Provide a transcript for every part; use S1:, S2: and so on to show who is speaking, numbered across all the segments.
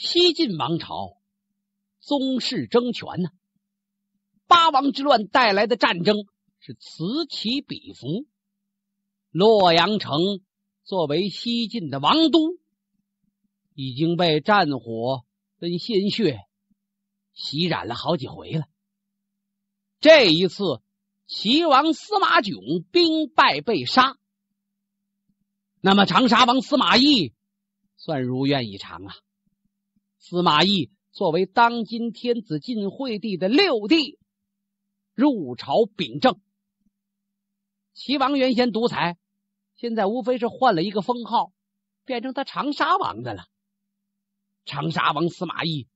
S1: 西晋王朝宗室争权呢，八王之乱带来的战争是此起彼伏。洛阳城作为西晋的王都，已经被战火跟鲜血洗染了好几回了。这一次，齐王司马炯兵败被杀，那么长沙王司马懿算如愿以偿啊。司马懿作为当今天子晋惠帝的六弟，入朝秉政。齐王原先独裁，现在无非是换了一个封号，变成他长沙王的了。长沙王司马懿，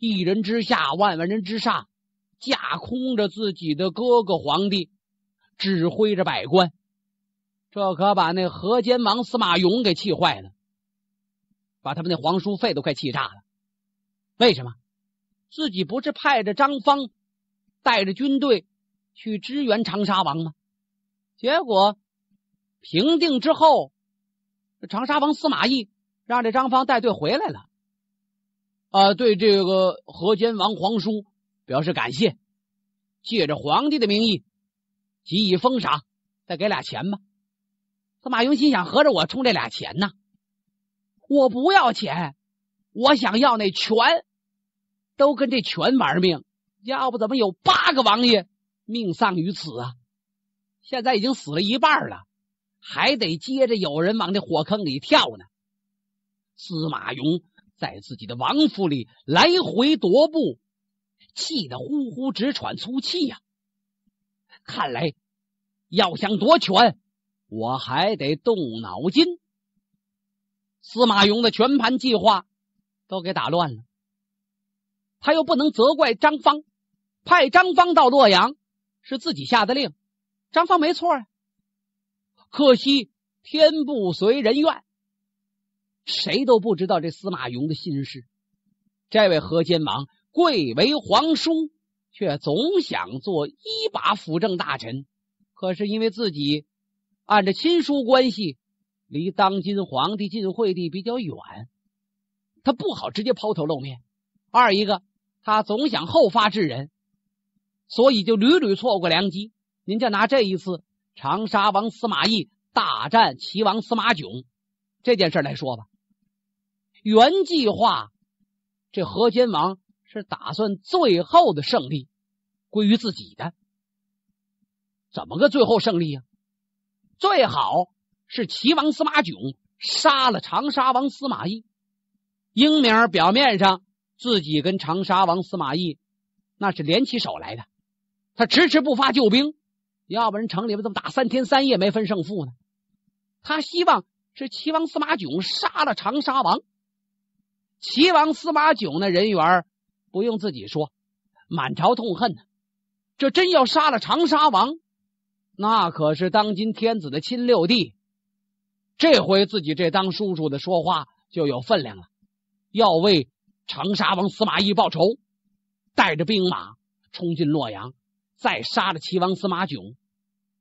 S1: 一人之下，万万人之上，架空着自己的哥哥皇帝，指挥着百官，这可把那河间王司马颖给气坏了，把他们那皇叔肺都快气炸了。为什么自己不是派着张方带着军队去支援长沙王吗？结果平定之后，长沙王司马懿让这张方带队回来了。啊，对这个河间王皇叔表示感谢，借着皇帝的名义，给予封赏，再给俩钱吧。司马云心想：合着我充这俩钱呢？我不要钱，我想要那权。都跟这权玩命，要不怎么有八个王爷命丧于此啊？现在已经死了一半了，还得接着有人往这火坑里跳呢。司马荣在自己的王府里来回踱步，气得呼呼直喘粗气呀！看来要想夺权，我还得动脑筋。司马荣的全盘计划都给打乱了。他又不能责怪张方，派张方到洛阳是自己下的令，张方没错啊。可惜天不遂人愿，谁都不知道这司马云的心事。这位何间王贵为皇叔，却总想做一把辅政大臣。可是因为自己按着亲疏关系，离当今皇帝晋惠帝比较远，他不好直接抛头露面。二一个。他总想后发制人，所以就屡屡错过良机。您就拿这一次长沙王司马懿大战齐王司马囧这件事来说吧。原计划，这河间王是打算最后的胜利归于自己的。怎么个最后胜利呀？最好是齐王司马囧杀了长沙王司马懿。英明表面上。自己跟长沙王司马懿那是联起手来的，他迟迟不发救兵，要不然城里面怎么打三天三夜没分胜负呢？他希望是齐王司马囧杀了长沙王。齐王司马囧那人缘不用自己说，满朝痛恨呢。这真要杀了长沙王，那可是当今天子的亲六弟，这回自己这当叔叔的说话就有分量了，要为。长沙王司马懿报仇，带着兵马冲进洛阳，再杀了齐王司马囧，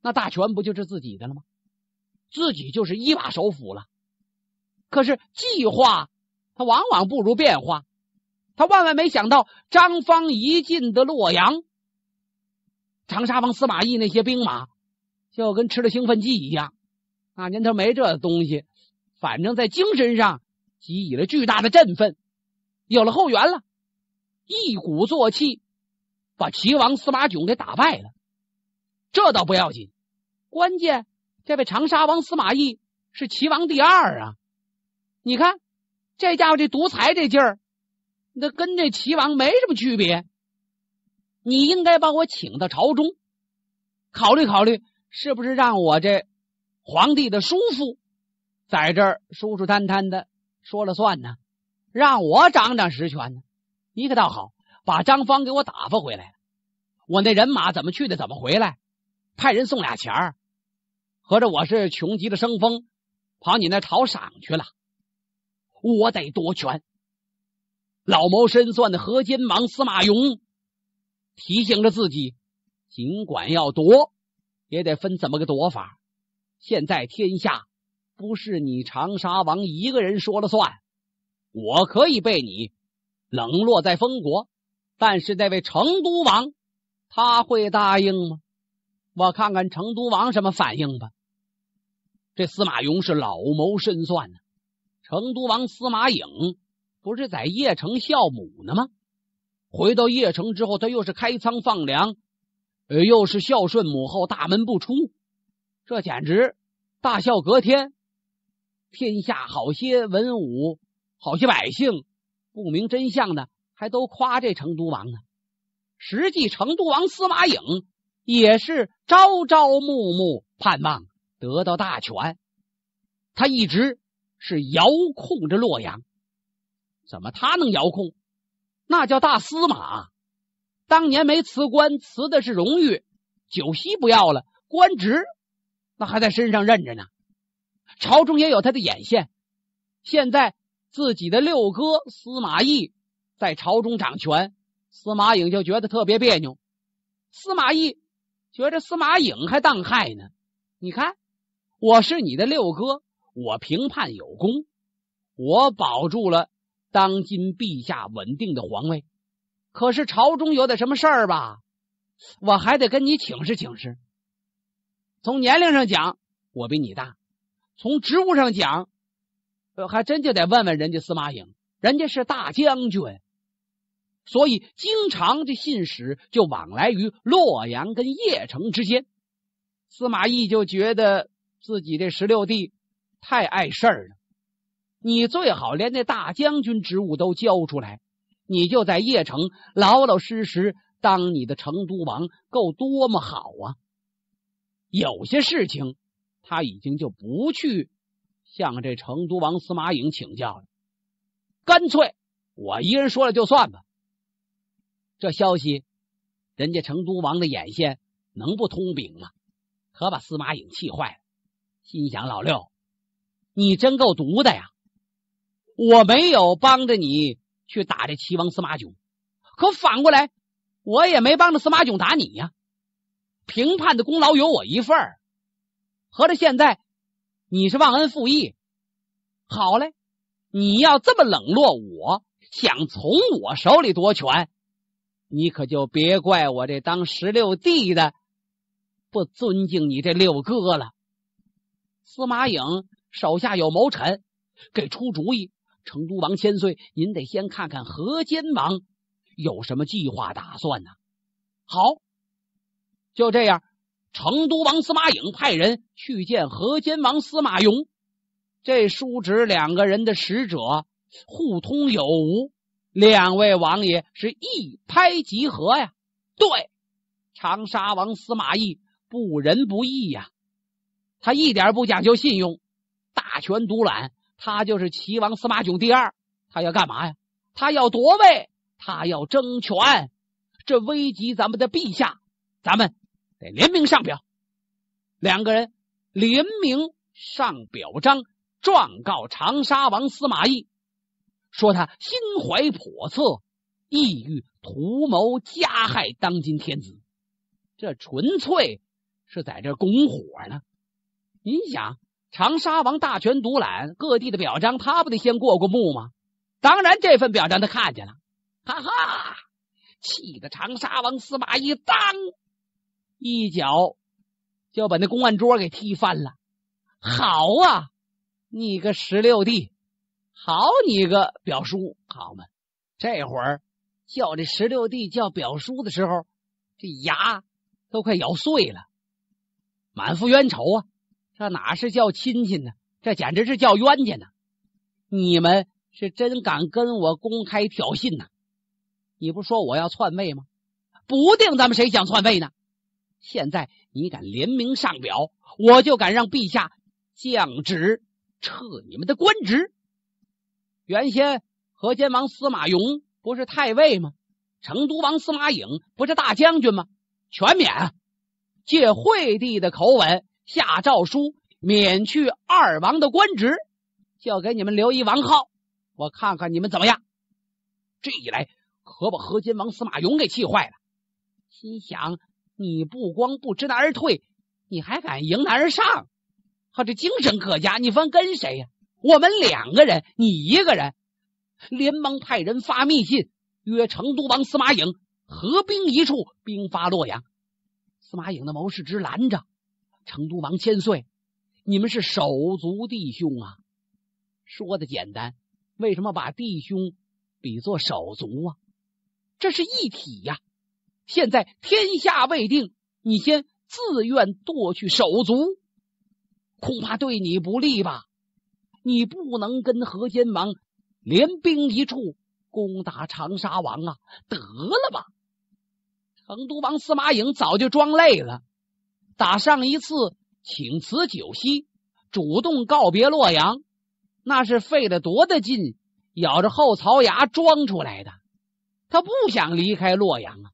S1: 那大权不就是自己的了吗？自己就是一把手辅了。可是计划他往往不如变化，他万万没想到张方一进的洛阳，长沙王司马懿那些兵马就跟吃了兴奋剂一样，那年头没这东西，反正在精神上给予了巨大的振奋。有了后援了，一鼓作气把齐王司马囧给打败了。这倒不要紧，关键这位长沙王司马懿是齐王第二啊！你看这家伙这独裁这劲儿，那跟这齐王没什么区别。你应该把我请到朝中，考虑考虑，是不是让我这皇帝的叔父在这舒舒坦坦的说了算呢？让我长长实权呢，你可倒好，把张方给我打发回来了。我那人马怎么去的，怎么回来？派人送俩钱儿，合着我是穷急的生风，跑你那讨赏去了。我得夺权。老谋深算的河间王司马懿提醒着自己：尽管要夺，也得分怎么个夺法。现在天下不是你长沙王一个人说了算。我可以被你冷落在封国，但是那位成都王他会答应吗？我看看成都王什么反应吧。这司马懿是老谋深算呢。成都王司马颖不是在邺城孝母呢吗？回到邺城之后，他又是开仓放粮，呃，又是孝顺母后，大门不出，这简直大孝隔天，天下好些文武。好些百姓不明真相的，还都夸这成都王呢。实际成都王司马颖也是朝朝暮暮盼望得到大权。他一直是遥控着洛阳。怎么他能遥控？那叫大司马。当年没辞官，辞的是荣誉。酒席不要了，官职那还在身上认着呢。朝中也有他的眼线。现在。自己的六哥司马懿在朝中掌权，司马颖就觉得特别别扭。司马懿觉着司马颖还当害呢。你看，我是你的六哥，我平叛有功，我保住了当今陛下稳定的皇位。可是朝中有点什么事儿吧，我还得跟你请示请示。从年龄上讲，我比你大；从职务上讲，还真就得问问人家司马颖，人家是大将军，所以经常这信使就往来于洛阳跟邺城之间。司马懿就觉得自己这十六弟太碍事儿了，你最好连那大将军职务都交出来，你就在邺城老老实实当你的成都王，够多么好啊！有些事情他已经就不去。向这成都王司马颖请教，了。干脆我一人说了就算吧。这消息，人家成都王的眼线能不通禀吗？可把司马颖气坏了，心想：老六，你真够毒的呀！我没有帮着你去打这齐王司马囧，可反过来，我也没帮着司马囧打你呀。评判的功劳有我一份儿，合着现在。你是忘恩负义！好嘞，你要这么冷落我，想从我手里夺权，你可就别怪我这当十六弟的不尊敬你这六哥了。司马颖手下有谋臣，给出主意。成都王千岁，您得先看看河间王有什么计划打算呢？好，就这样。成都王司马颖派人去见河间王司马颙，这叔侄两个人的使者互通有无，两位王爷是一拍即合呀。对，长沙王司马懿不仁不义呀，他一点不讲究信用，大权独揽，他就是齐王司马囧第二，他要干嘛呀？他要夺位，他要争权，这危及咱们的陛下，咱们。得联名上表，两个人联名上表彰状告长沙王司马懿，说他心怀叵测，意欲图谋加害当今天子，这纯粹是在这拱火呢。你想，长沙王大权独揽，各地的表彰他不得先过过目吗？当然，这份表彰他看见了，哈哈，气得长沙王司马懿当。一脚就把那公案桌给踢翻了。好啊，你个十六弟，好你个表叔，好嘛！这会儿叫这十六弟叫表叔的时候，这牙都快咬碎了，满腹冤仇啊！这哪是叫亲戚呢？这简直是叫冤家呢！你们是真敢跟我公开挑衅呢？你不说我要篡位吗？不定咱们谁想篡位呢？现在你敢联名上表，我就敢让陛下降旨撤你们的官职。原先河间王司马融不是太尉吗？成都王司马颖不是大将军吗？全免，借惠帝的口吻下诏书，免去二王的官职，就给你们留一王号，我看看你们怎么样。这一来可把河间王司马融给气坏了，心想。你不光不知难而退，你还敢迎难而上，好，这精神可嘉。你方跟谁呀？我们两个人，你一个人，连忙派人发密信约成都王司马颖合兵一处，兵发洛阳。司马颖的谋士直拦着成都王千岁，你们是手足弟兄啊！说的简单，为什么把弟兄比作手足啊？这是一体呀。现在天下未定，你先自愿剁去手足，恐怕对你不利吧？你不能跟河间王联兵一处攻打长沙王啊！得了吧！成都王司马颖早就装累了，打上一次请辞酒席，主动告别洛阳，那是费了多大劲，咬着后槽牙装出来的。他不想离开洛阳啊！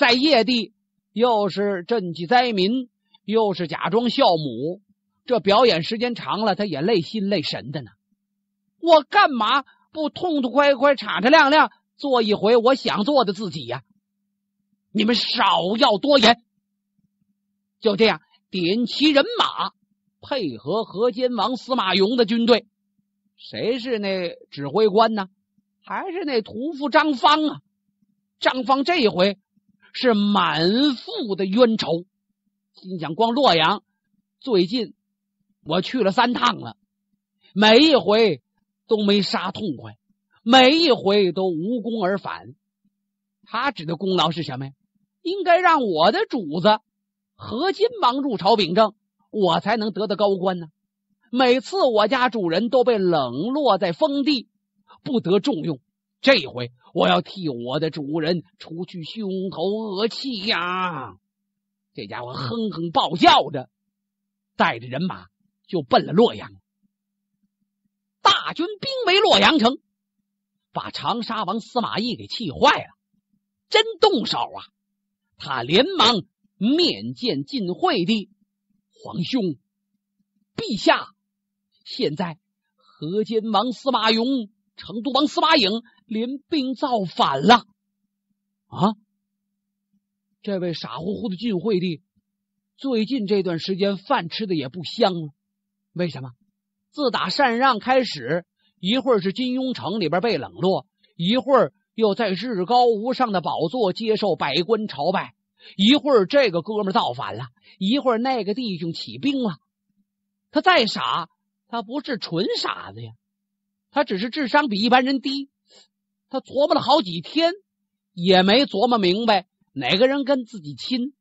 S1: 在夜地，又是赈济灾民，又是假装孝母，这表演时间长了，他也累心累神的呢。我干嘛不痛痛快快、敞敞亮亮做一回我想做的自己呀？你们少要多言。就这样，点齐人马，配合河间王司马荣的军队。谁是那指挥官呢？还是那屠夫张方啊？张方这一回。是满腹的冤仇，心想：光洛阳最近我去了三趟了，每一回都没杀痛快，每一回都无功而返。他指的功劳是什么呀？应该让我的主子何金忙入朝秉政，我才能得到高官呢。每次我家主人都被冷落在封地，不得重用。这一回我要替我的主人除去胸头恶气呀！这家伙哼哼暴叫着，带着人马就奔了洛阳。大军兵围洛阳城，把长沙王司马懿给气坏了。真动手啊！他连忙面见晋惠帝，皇兄，陛下，现在河间王司马颖。成都王司马颖联兵造反了啊！这位傻乎乎的晋惠帝，最近这段时间饭吃的也不香了。为什么？自打禅让开始，一会儿是金庸城里边被冷落，一会儿又在至高无上的宝座接受百官朝拜，一会儿这个哥们造反了，一会儿那个弟兄起兵了。他再傻，他不是纯傻子呀。他只是智商比一般人低，他琢磨了好几天，也没琢磨明白哪个人跟自己亲，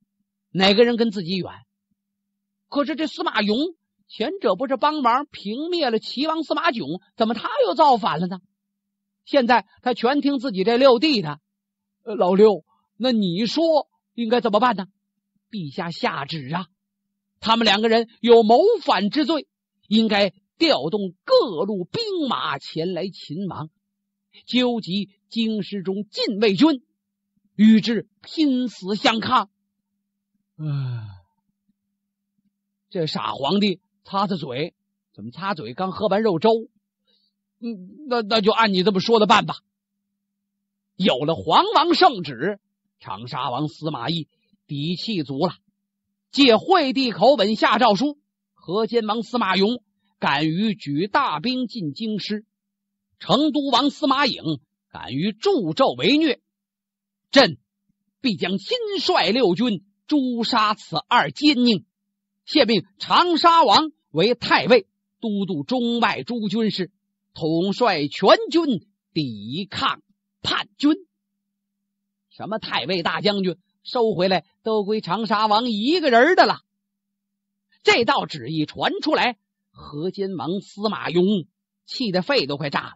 S1: 哪个人跟自己远。可是这司马冏，前者不是帮忙平灭了齐王司马囧，怎么他又造反了呢？现在他全听自己这六弟的，老六，那你说应该怎么办呢？陛下下旨啊，他们两个人有谋反之罪，应该。调动各路兵马前来擒王，纠集京师中禁卫军，与之拼死相抗。啊！这傻皇帝擦擦嘴，怎么擦嘴？刚喝完肉粥。嗯，那那就按你这么说的办吧。有了皇王圣旨，长沙王司马懿底气足了，借惠帝口吻下诏书。河间王司马颙。敢于举大兵进京师，成都王司马颖敢于助纣为虐，朕必将亲率六军诛杀此二奸佞。现命长沙王为太尉都督中外诸军事，统帅全军抵抗叛军。什么太尉大将军，收回来都归长沙王一个人的了。这道旨意传出来。河间王司马雍气得肺都快炸了，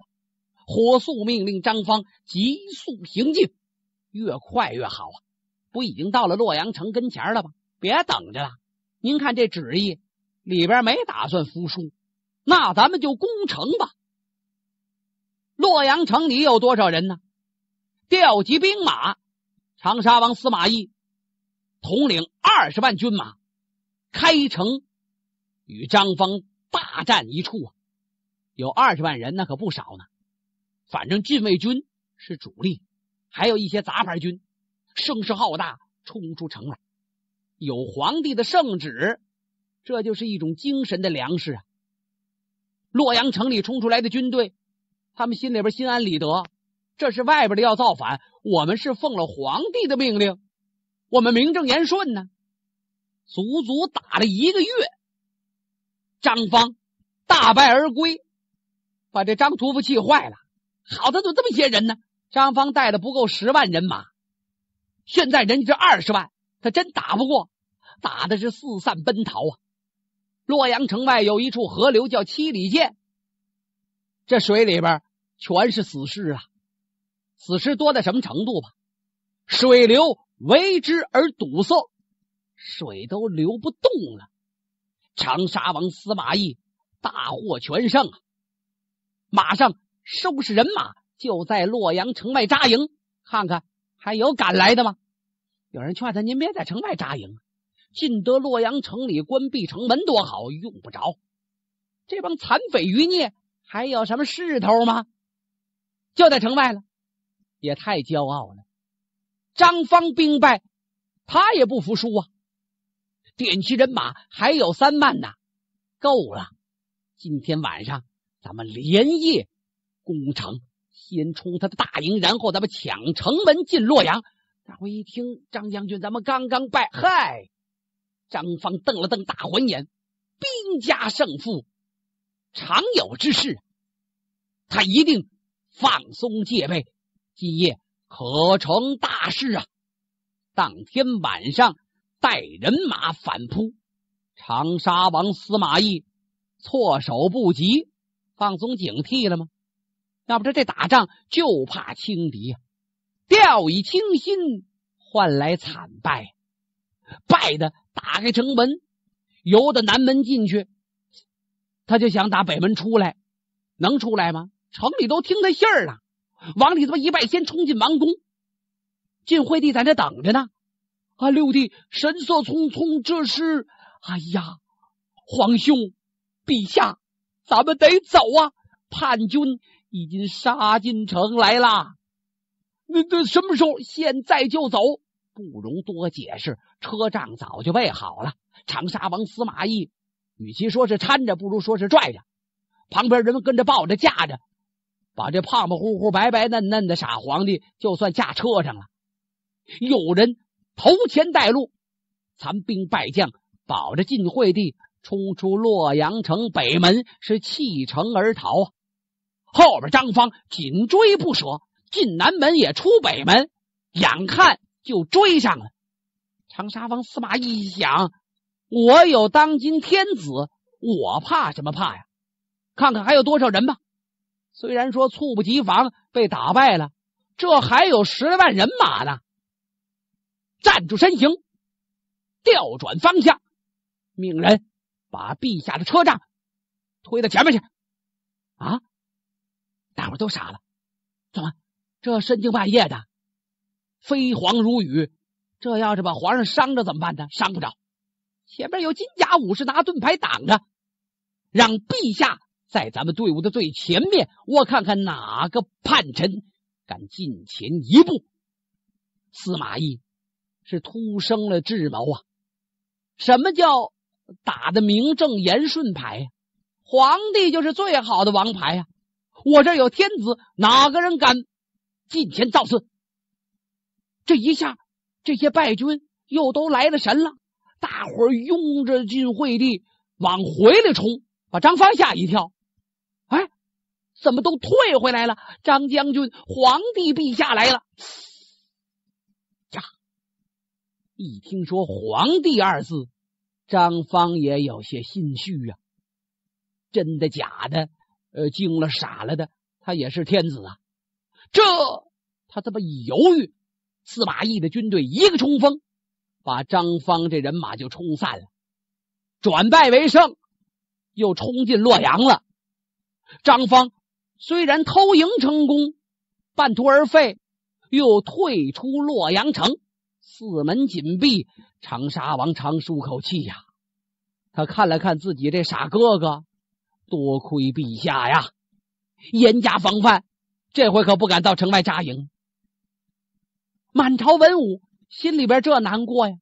S1: 火速命令张方急速行进，越快越好啊！不已经到了洛阳城跟前了吗？别等着了，您看这旨意里边没打算服输，那咱们就攻城吧。洛阳城里有多少人呢？调集兵马，长沙王司马懿统领二十万军马，开城与张方。大战一处啊，有二十万人，那可不少呢。反正禁卫军是主力，还有一些杂牌军，声势浩大，冲出城来。有皇帝的圣旨，这就是一种精神的粮食啊！洛阳城里冲出来的军队，他们心里边心安理得，这是外边的要造反，我们是奉了皇帝的命令，我们名正言顺呢。足足打了一个月。张方大败而归，把这张屠夫气坏了。好，的，怎么这么些人呢？张方带的不够十万人马，现在人至二十万，他真打不过，打的是四散奔逃啊！洛阳城外有一处河流叫七里涧，这水里边全是死尸啊！死尸多到什么程度吧？水流为之而堵塞，水都流不动了。长沙王司马懿大获全胜啊！马上收拾人马，就在洛阳城外扎营，看看还有敢来的吗？有人劝他：“您别在城外扎营，进得洛阳城里，关闭城门多好，用不着。这帮残匪余孽还有什么势头吗？”就在城外了，也太骄傲了。张方兵败，他也不服输啊。远骑人马还有三万呢，够了！今天晚上咱们连夜攻城，先冲他的大营，然后咱们抢城门进洛阳。大伙一听张将军，咱们刚刚败，嗨！张方瞪了瞪大环眼，兵家胜负常有之事，他一定放松戒备，今夜可成大事啊！当天晚上。带人马反扑，长沙王司马懿措手不及，放松警惕了吗？要不这这打仗就怕轻敌呀，掉以轻心换来惨败，败的打开城门，由着南门进去，他就想打北门出来，能出来吗？城里都听他信儿了，往里头一拜，先冲进王宫，晋惠帝在那等着呢。啊，六弟神色匆匆，这是……哎呀，皇兄、陛下，咱们得走啊！叛军已经杀进城来啦！那那什么时候？现在就走，不容多解释。车仗早就备好了。长沙王司马懿，与其说是搀着，不如说是拽着。旁边人们跟着抱着、架着，把这胖胖乎乎、白白嫩嫩的傻皇帝，就算架车上了。有人。头前带路，残兵败将保着晋惠帝冲出洛阳城北门，是弃城而逃啊！后边张方紧追不舍，进南门也出北门，眼看就追上了。长沙王司马懿一想：我有当今天子，我怕什么怕呀？看看还有多少人吧。虽然说猝不及防被打败了，这还有十来万人马呢。站住身形，调转方向，命人把陛下的车仗推到前面去。啊！大伙都傻了，怎么这深更半夜的，飞黄如雨？这要是把皇上伤着怎么办呢？伤不着，前面有金甲武士拿盾牌挡着，让陛下在咱们队伍的最前面，我看看哪个叛臣敢近前一步。司马懿。是突生了智谋啊！什么叫打的名正言顺牌皇帝就是最好的王牌啊！我这有天子，哪个人敢进前造次？这一下，这些败军又都来了神了，大伙拥着晋惠帝往回来冲，把张方吓一跳。哎，怎么都退回来了？张将军，皇帝陛下来了！呀。一听说“皇帝”二字，张方也有些心虚啊！真的假的？呃，惊了傻了的。他也是天子啊！这他这么一犹豫，司马懿的军队一个冲锋，把张方这人马就冲散了，转败为胜，又冲进洛阳了。张方虽然偷营成功，半途而废，又退出洛阳城。四门紧闭，长沙王长舒口气呀。他看了看自己这傻哥哥，多亏陛下呀，严加防范，这回可不敢到城外扎营。满朝文武心里边这难过呀，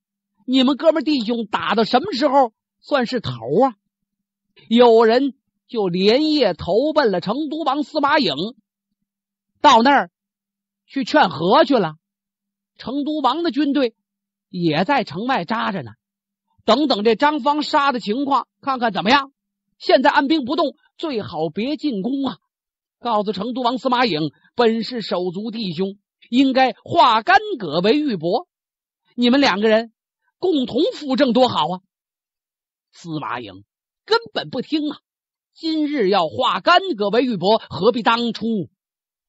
S1: 你们哥们弟兄打到什么时候算是头啊？有人就连夜投奔了成都王司马颖，到那儿去劝和去了。成都王的军队也在城外扎着呢。等等，这张方杀的情况，看看怎么样？现在按兵不动，最好别进攻啊！告诉成都王司马颖，本是手足弟兄，应该化干戈为玉帛。你们两个人共同辅政多好啊！司马颖根本不听啊！今日要化干戈为玉帛，何必当初？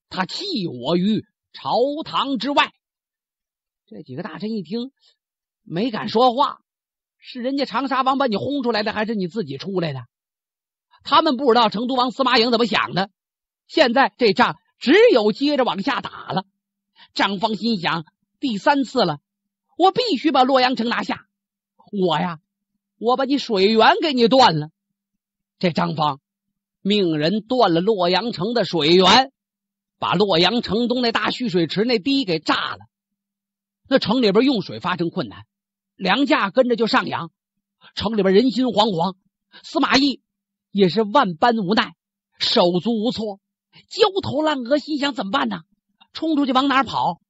S1: 他弃我于朝堂之外。这几个大臣一听，没敢说话。是人家长沙王把你轰出来的，还是你自己出来的？他们不知道成都王司马颖怎么想的。现在这仗只有接着往下打了。张方心想：第三次了，我必须把洛阳城拿下。我呀，我把你水源给你断了。这张方命人断了洛阳城的水源，把洛阳城东那大蓄水池那堤给炸了。那城里边用水发生困难，粮价跟着就上扬，城里边人心惶惶。司马懿也是万般无奈，手足无措，焦头烂额，心想怎么办呢？冲出去往哪跑？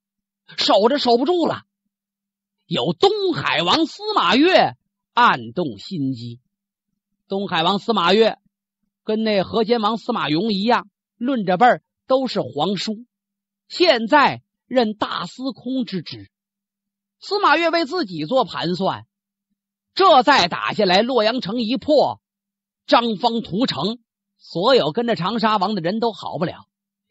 S1: 守着守不住了。有东海王司马越暗动心机。东海王司马越跟那河间王司马颙一样，论着辈儿都是皇叔，现在任大司空之职。司马越为自己做盘算，这再打下来，洛阳城一破，张方屠城，所有跟着长沙王的人都好不了。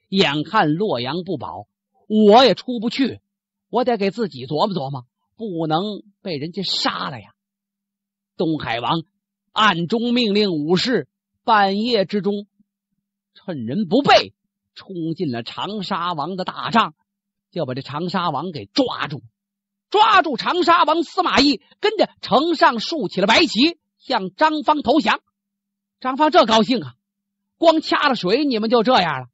S1: 眼看洛阳不保，我也出不去，我得给自己琢磨琢磨，不能被人家杀了呀！东海王暗中命令武士，半夜之中，趁人不备，冲进了长沙王的大帐，就把这长沙王给抓住。抓住长沙王司马懿，跟着城上竖起了白旗，向张方投降。张方这高兴啊，光掐了水，你们就这样了？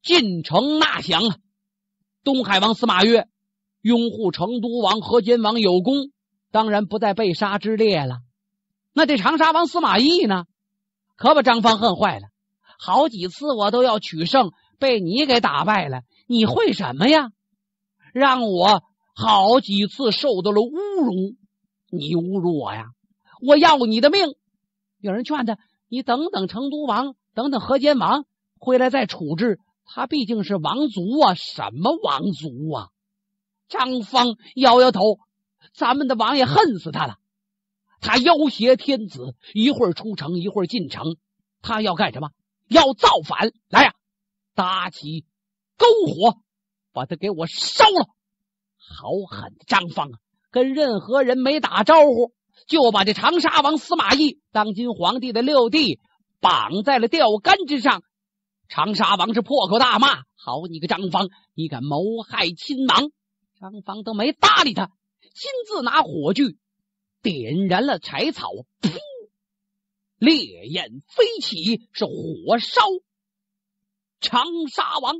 S1: 进城纳降啊！东海王司马越拥护成都王和君王有功，当然不在被杀之列了。那这长沙王司马懿呢？可把张方恨坏了，好几次我都要取胜，被你给打败了。你会什么呀？让我。好几次受到了侮辱，你侮辱我呀！我要你的命！有人劝他：“你等等，成都王，等等河间王回来再处置他，毕竟是王族啊，什么王族啊？”张方摇摇头：“咱们的王爷恨死他了，他要挟天子，一会儿出城，一会儿进城，他要干什么？要造反！来呀，搭起篝火，把他给我烧了！”好狠的张方啊！跟任何人没打招呼，就把这长沙王司马懿，当今皇帝的六弟绑在了钓竿之上。长沙王是破口大骂：“好你个张方，你敢谋害亲王！”张方都没搭理他，亲自拿火炬点燃了柴草，噗，烈焰飞起，是火烧长沙王。